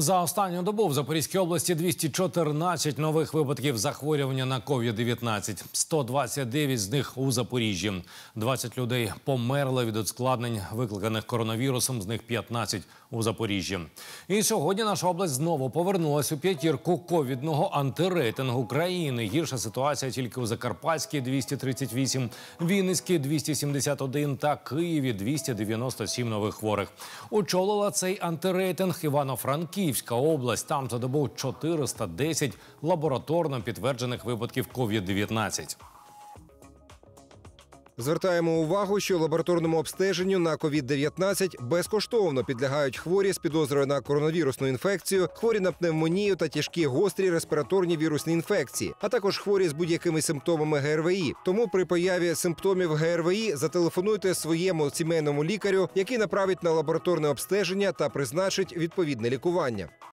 За останню добу в Запорізькій області 214 нових випадків захворювання на COVID-19. 129 з них у Запоріжжі. 20 людей померли від ускладнень, викликаних коронавірусом. З них 15 у Запоріжжі. І сьогодні наша область знову повернулася у п'ятірку ковідного антирейтингу країни. Гірша ситуація тільки у Закарпатській 238, Вінницькій 271 та Києві 297 нових хворих. Очолила цей антирейтинг Івано-Франків. Київська область. Там за добу 410 лабораторно підтверджених випадків COVID-19. Звертаємо увагу, що лабораторному обстеженню на COVID-19 безкоштовно підлягають хворі з підозрою на коронавірусну інфекцію, хворі на пневмонію та тяжкі гострі респіраторні вірусні інфекції, а також хворі з будь-якими симптомами ГРВІ. Тому при появі симптомів ГРВІ зателефонуйте своєму сімейному лікарю, який направить на лабораторне обстеження та призначить відповідне лікування.